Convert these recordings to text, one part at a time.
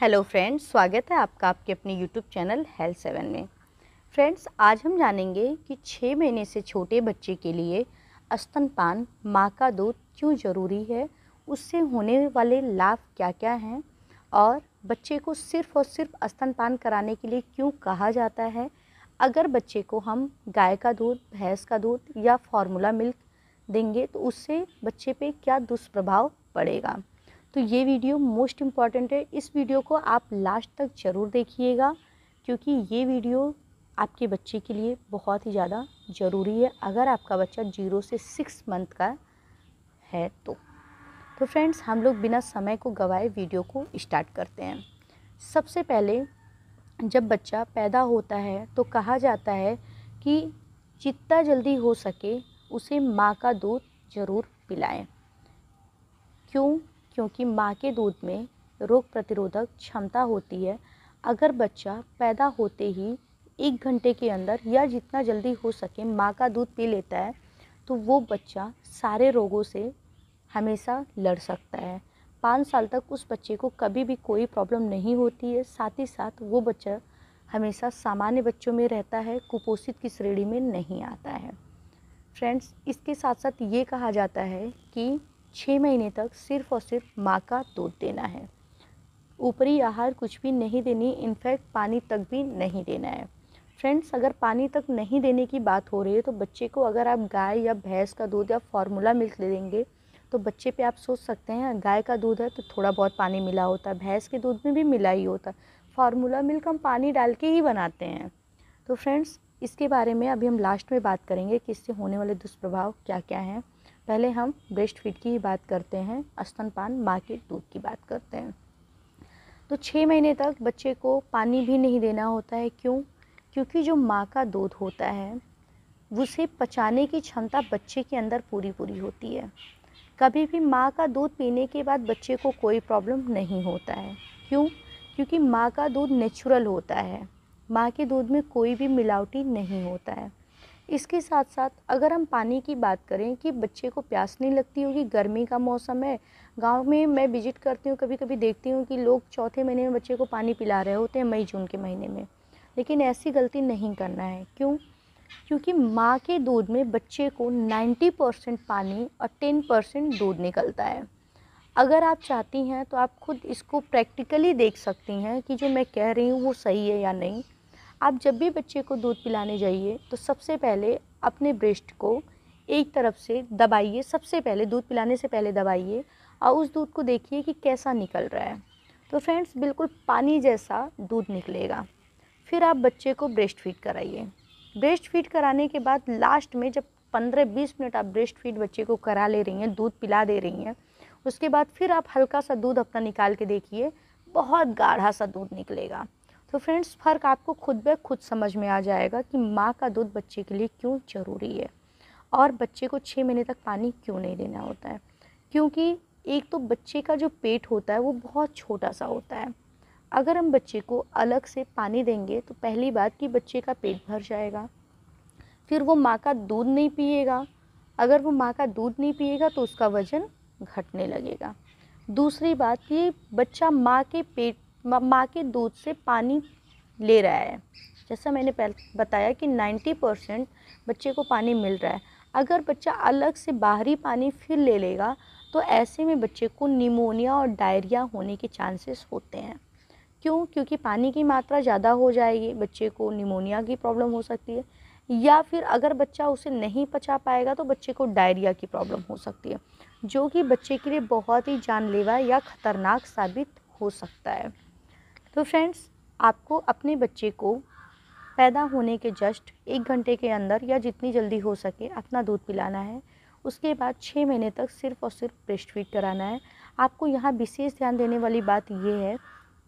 hello friends स्वागत है आपका आपके अपने यूट्यूब चैनल हेल्थ सेवन में फ्रेंड्स आज हम जानेंगे कि छः महीने से छोटे बच्चे के लिए स्तनपान माँ का दूध क्यों ज़रूरी है उससे होने वाले लाभ क्या क्या हैं और बच्चे को सिर्फ़ और सिर्फ स्तनपान कराने के लिए क्यों कहा जाता है अगर बच्चे को हम गाय का दूध भैंस का दूध या फार्मूला मिल्क देंगे तो उससे बच्चे पे क्या दुष्प्रभाव पड़ेगा तो ये वीडियो मोस्ट इम्पॉर्टेंट है इस वीडियो को आप लास्ट तक ज़रूर देखिएगा क्योंकि ये वीडियो आपके बच्चे के लिए बहुत ही ज़्यादा ज़रूरी है अगर आपका बच्चा जीरो से सिक्स मंथ का है तो तो फ्रेंड्स हम लोग बिना समय को गवाए वीडियो को स्टार्ट करते हैं सबसे पहले जब बच्चा पैदा होता है तो कहा जाता है कि जितना जल्दी हो सके उसे माँ का दूध ज़रूर पिलाएं क्यों क्योंकि माँ के दूध में रोग प्रतिरोधक क्षमता होती है अगर बच्चा पैदा होते ही एक घंटे के अंदर या जितना जल्दी हो सके माँ का दूध पी लेता है तो वो बच्चा सारे रोगों से हमेशा लड़ सकता है पाँच साल तक उस बच्चे को कभी भी कोई प्रॉब्लम नहीं होती है साथ ही साथ वो बच्चा हमेशा सामान्य बच्चों में रहता है कुपोषित की श्रेणी में नहीं आता है फ्रेंड्स इसके साथ साथ ये कहा जाता है कि छः महीने तक सिर्फ़ और सिर्फ माँ का दूध देना है ऊपरी आहार कुछ भी नहीं देनी इनफैक्ट पानी तक भी नहीं देना है फ्रेंड्स अगर पानी तक नहीं देने की बात हो रही है तो बच्चे को अगर आप गाय या भैंस का दूध या फार्मूला मिल्क दे देंगे तो बच्चे पे आप सोच सकते हैं गाय का दूध है तो थोड़ा बहुत पानी मिला होता है भैंस के दूध में भी मिला ही होता है फार्मूला मिल्क हम पानी डाल के ही बनाते हैं तो फ्रेंड्स इसके बारे में अभी हम लास्ट में बात करेंगे कि इससे होने वाले दुष्प्रभाव क्या क्या हैं पहले हम ब्रेस्ट फीड की ही बात करते हैं स्तनपान माँ के दूध की बात करते हैं तो छः महीने तक बच्चे को पानी भी नहीं देना होता है क्यों क्योंकि जो माँ का दूध होता है उसे पचाने की क्षमता बच्चे के अंदर पूरी पूरी होती है कभी भी माँ का दूध पीने के बाद बच्चे को कोई प्रॉब्लम नहीं होता है क्यों क्योंकि माँ का दूध नेचुरल होता है माँ के दूध में कोई भी मिलावटी नहीं होता है इसके साथ साथ अगर हम पानी की बात करें कि बच्चे को प्यास नहीं लगती होगी गर्मी का मौसम है गांव में मैं विजिट करती हूँ कभी कभी देखती हूँ कि लोग चौथे महीने में बच्चे को पानी पिला रहे होते हैं मई जून के महीने में लेकिन ऐसी गलती नहीं करना है क्यों क्योंकि माँ के दूध में बच्चे को 90 परसेंट पानी और 10 परसेंट दूध निकलता है अगर आप चाहती हैं तो आप खुद इसको प्रैक्टिकली देख सकती हैं कि जो मैं कह रही हूँ वो सही है या नहीं आप जब भी बच्चे को दूध पिलाने जाइए तो सबसे पहले अपने ब्रेस्ट को एक तरफ से दबाइए सबसे पहले दूध पिलाने से पहले दबाइए और उस दूध को देखिए कि कैसा निकल रहा है तो फ्रेंड्स बिल्कुल पानी जैसा दूध निकलेगा फिर आप बच्चे को ब्रेस्ट फीड कराइए ब्रेस्ट फीड कराने के बाद लास्ट में जब पंद्रह बीस मिनट आप ब्रेस्ट फीड बच्चे को करा ले रही हैं दूध पिला दे रही हैं उसके बाद फिर आप हल्का सा दूध अपना निकाल के देखिए बहुत गाढ़ा सा दूध निकलेगा तो फ्रेंड्स फ़र्क आपको खुद ब खुद समझ में आ जाएगा कि माँ का दूध बच्चे के लिए क्यों ज़रूरी है और बच्चे को छः महीने तक पानी क्यों नहीं देना होता है क्योंकि एक तो बच्चे का जो पेट होता है वो बहुत छोटा सा होता है अगर हम बच्चे को अलग से पानी देंगे तो पहली बात कि बच्चे का पेट भर जाएगा फिर वो माँ का दूध नहीं पिएगा अगर वो माँ का दूध नहीं पिएगा तो उसका वज़न घटने लगेगा दूसरी बात कि बच्चा माँ के पेट माँ के दूध से पानी ले रहा है जैसा मैंने पहले बताया कि 90 परसेंट बच्चे को पानी मिल रहा है अगर बच्चा अलग से बाहरी पानी फिर ले लेगा तो ऐसे में बच्चे को निमोनिया और डायरिया होने के चांसेस होते हैं क्यों क्योंकि पानी की मात्रा ज़्यादा हो जाएगी बच्चे को निमोनिया की प्रॉब्लम हो सकती है या फिर अगर बच्चा उसे नहीं पचा पाएगा तो बच्चे को डायरिया की प्रॉब्लम हो सकती है जो कि बच्चे के लिए बहुत ही जानलेवा या ख़तरनाक साबित हो सकता है तो फ्रेंड्स आपको अपने बच्चे को पैदा होने के जस्ट एक घंटे के अंदर या जितनी जल्दी हो सके अपना दूध पिलाना है उसके बाद छः महीने तक सिर्फ और सिर्फ ब्रेस्ट फीड कराना है आपको यहाँ विशेष ध्यान देने वाली बात यह है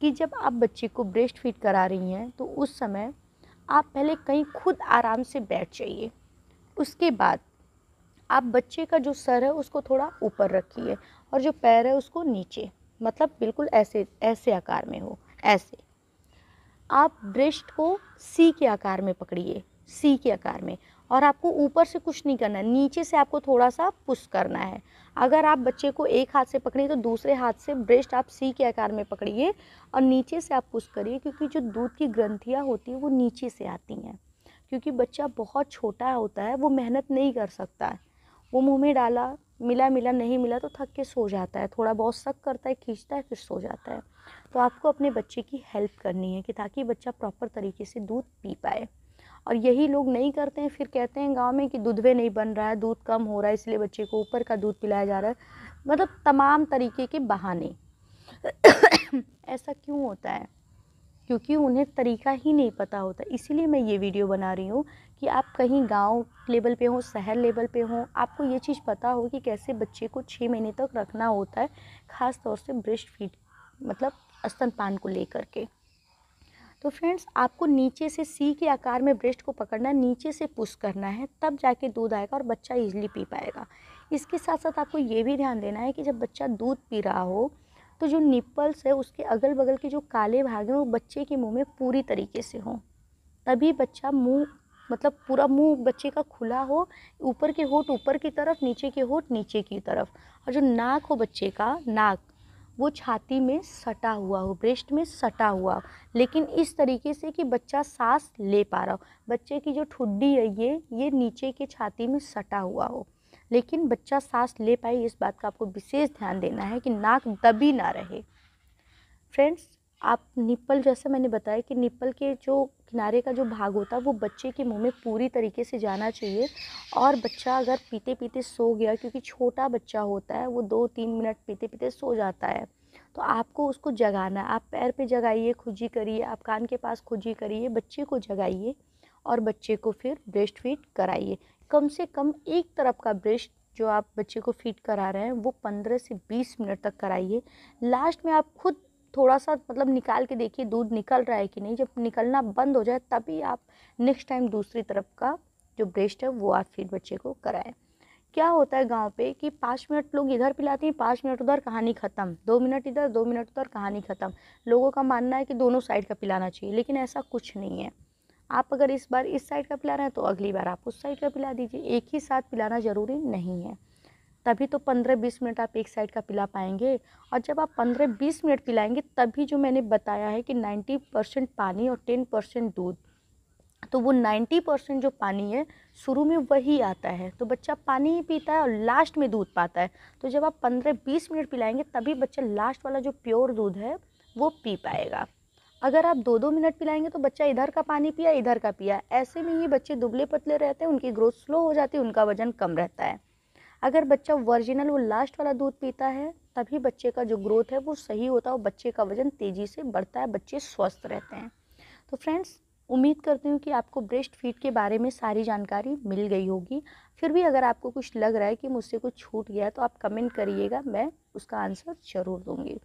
कि जब आप बच्चे को ब्रेस्ट फीड करा रही हैं तो उस समय आप पहले कहीं खुद आराम से बैठ जाइए उसके बाद आप बच्चे का जो सर है उसको थोड़ा ऊपर रखिए और जो पैर है उसको नीचे मतलब बिल्कुल ऐसे ऐसे आकार में हो ऐसे आप ब्रेस्ट को सी के आकार में पकड़िए सी के आकार में और आपको ऊपर से कुछ नहीं करना नीचे से आपको थोड़ा सा पुश करना है अगर आप बच्चे को एक हाथ से पकड़िए तो दूसरे हाथ से ब्रेस्ट आप सी के आकार में पकड़िए और नीचे से आप पुश करिए क्योंकि जो दूध की ग्रंथियाँ होती हैं वो नीचे से आती हैं क्योंकि बच्चा बहुत छोटा होता है वो मेहनत नहीं कर सकता है वो मुँह में डाला मिला मिला नहीं मिला तो थक के सो जाता है थोड़ा बहुत शक करता है खींचता है फिर सो जाता है तो आपको अपने बच्चे की हेल्प करनी है कि ताकि बच्चा प्रॉपर तरीके से दूध पी पाए और यही लोग नहीं करते हैं फिर कहते हैं गांव में कि दूधवे नहीं बन रहा है दूध कम हो रहा है इसलिए बच्चे को ऊपर का दूध पिलाया जा रहा है मतलब तमाम तरीके के बहाने ऐसा क्यों होता है क्योंकि उन्हें तरीका ही नहीं पता होता इसीलिए मैं ये वीडियो बना रही हूँ कि आप कहीं गांव लेवल पे हों शहर लेवल पे हों आपको ये चीज़ पता हो कि कैसे बच्चे को छः महीने तक रखना होता है ख़ास तौर से ब्रेस्ट फीड मतलब स्तनपान को लेकर के तो फ्रेंड्स आपको नीचे से सी के आकार में ब्रेस्ट को पकड़ना नीचे से पुश करना है तब जाके दूध आएगा और बच्चा इजीली पी पाएगा इसके साथ साथ आपको ये भी ध्यान देना है कि जब बच्चा दूध पी रहा हो तो जो निप्पल्स है उसके अगल बगल के जो काले भाग हैं वो बच्चे के मुंह में पूरी तरीके से हों तभी बच्चा मुंह मतलब पूरा मुंह बच्चे का खुला हो ऊपर के होठ ऊपर की तरफ नीचे के होठ नीचे की तरफ और जो नाक हो बच्चे का नाक वो छाती में सटा हुआ हो ब्रेस्ट में सटा हुआ हो लेकिन इस तरीके से कि बच्चा सांस ले पा रहा हो बच्चे की जो ठुड्डी है ये ये नीचे के छाती में सटा हुआ हो लेकिन बच्चा सांस ले पाए इस बात का आपको विशेष ध्यान देना है कि नाक दबी ना रहे फ्रेंड्स आप निप्पल जैसे मैंने बताया कि निप्पल के जो किनारे का जो भाग होता है वो बच्चे के मुंह में पूरी तरीके से जाना चाहिए और बच्चा अगर पीते पीते सो गया क्योंकि छोटा बच्चा होता है वो दो तीन मिनट पीते पीते सो जाता है तो आपको उसको जगाना आप पैर पे जगाइए खुजी करिए आप कान के पास खुजी करिए बच्चे को जगाइए और बच्चे को फिर ब्रेस्ट फीट कराइए कम से कम एक तरफ का ब्रेस्ट जो आप बच्चे को फीट करा रहे हैं वो पंद्रह से बीस मिनट तक कराइए लास्ट में आप खुद थोड़ा सा मतलब निकाल के देखिए दूध निकल रहा है कि नहीं जब निकलना बंद हो जाए तभी आप नेक्स्ट टाइम दूसरी तरफ का जो ब्रेस्ट है वो आप फिर बच्चे को कराएं क्या होता है गांव पे कि पाँच मिनट लोग इधर पिलाते हैं पाँच मिनट उधर कहानी ख़त्म दो मिनट इधर दो मिनट उधर कहानी ख़त्म लोगों का मानना है कि दोनों साइड का पिलाना चाहिए लेकिन ऐसा कुछ नहीं है आप अगर इस बार इस साइड का पिला रहे हैं तो अगली बार आप उस साइड का पिला दीजिए एक ही साथ पिलाना ज़रूरी नहीं है तभी तो पंद्रह बीस मिनट आप एक साइड का पिला पाएंगे और जब आप पंद्रह बीस मिनट पिलाएंगे तभी जो मैंने बताया है कि नाइन्टी परसेंट पानी और टेन परसेंट दूध तो वो नाइन्टी परसेंट जो पानी है शुरू में वही आता है तो बच्चा पानी ही पीता है और लास्ट में दूध पाता है तो जब आप पंद्रह बीस मिनट पिलाएंगे तभी बच्चा लास्ट वाला जो प्योर दूध है वो पी पाएगा अगर आप दो दो मिनट पिलाएंगे तो बच्चा इधर का पानी पिया इधर का पिया ऐसे में ये बच्चे दुबले पतले रहते हैं उनकी ग्रोथ स्लो हो जाती है उनका वजन कम रहता है अगर बच्चा वर्जिनल वो लास्ट वाला दूध पीता है तभी बच्चे का जो ग्रोथ है वो सही होता है और बच्चे का वजन तेज़ी से बढ़ता है बच्चे स्वस्थ रहते हैं तो फ्रेंड्स उम्मीद करती हूँ कि आपको ब्रेस्ट फीड के बारे में सारी जानकारी मिल गई होगी फिर भी अगर आपको कुछ लग रहा है कि मुझसे कुछ छूट गया तो आप कमेंट करिएगा मैं उसका आंसर ज़रूर दूँगी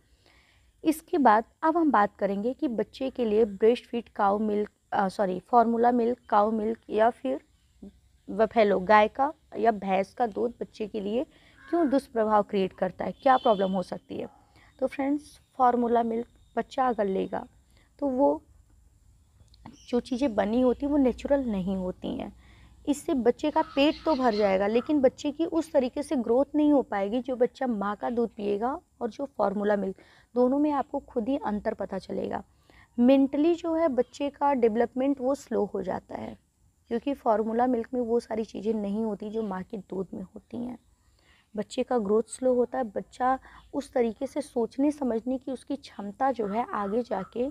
इसके बाद अब हम बात करेंगे कि बच्चे के लिए breast feed cow milk sorry formula milk cow milk या फिर वफेलो गाय का या भैंस का दूध बच्चे के लिए क्यों दुष्प्रभाव क्रिएट करता है क्या प्रॉब्लम हो सकती है तो फ्रेंड्स फार्मूला मिल्क बच्चा अगर लेगा तो वो जो चीज़ें बनी होती वो नेचुरल नहीं होती हैं इससे बच्चे का पेट तो भर जाएगा लेकिन बच्चे की उस तरीके से ग्रोथ नहीं हो पाएगी जो बच्चा माँ का दूध पिएगा और जो फार्मूला मिल्क दोनों में आपको खुद ही अंतर पता चलेगा मेंटली जो है बच्चे का डेवलपमेंट वो स्लो हो जाता है क्योंकि फार्मूला मिल्क में वो सारी चीज़ें नहीं होती जो माँ के दूध में होती हैं बच्चे का ग्रोथ स्लो होता है बच्चा उस तरीके से सोचने समझने की उसकी क्षमता जो है आगे जाके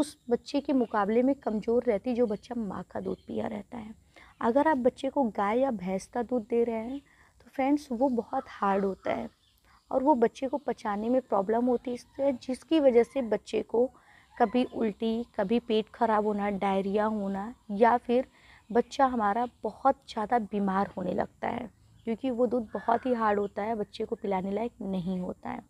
उस बच्चे के मुकाबले में कमज़ोर रहती जो बच्चा माँ का दूध पिया रहता है अगर आप बच्चे को गाय या भैंस का दूध दे रहे हैं तो फ्रेंड्स वो बहुत हार्ड होता है और वो बच्चे को पचाने में प्रॉब्लम होती है जिसकी वजह से बच्चे को कभी उल्टी कभी पेट खराब होना डायरिया होना या फिर बच्चा हमारा बहुत ज़्यादा बीमार होने लगता है क्योंकि वो दूध बहुत ही हार्ड होता है बच्चे को पिलाने लायक नहीं होता है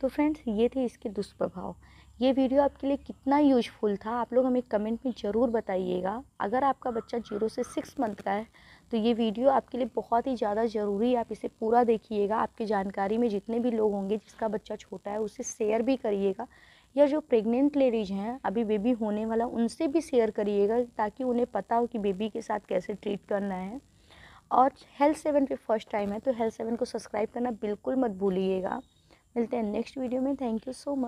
तो फ्रेंड्स ये थे इसके दुष्प्रभाव ये वीडियो आपके लिए कितना यूजफुल था आप लोग हमें कमेंट में ज़रूर बताइएगा अगर आपका बच्चा जीरो से सिक्स मंथ का है तो ये वीडियो आपके लिए बहुत ही ज़्यादा ज़रूरी है आप इसे पूरा देखिएगा आपकी जानकारी में जितने भी लोग होंगे जिसका बच्चा छोटा है उसे शेयर भी करिएगा या जो प्रेग्नेंट लेडीज हैं अभी बेबी होने वाला उनसे भी शेयर करिएगा ताकि उन्हें पता हो कि बेबी के साथ कैसे ट्रीट करना है और हेल्थ सेवन पे फर्स्ट टाइम है तो हेल्थ सेवन को सब्सक्राइब करना बिल्कुल मत भूलिएगा मिलते हैं नेक्स्ट वीडियो में थैंक यू सो मच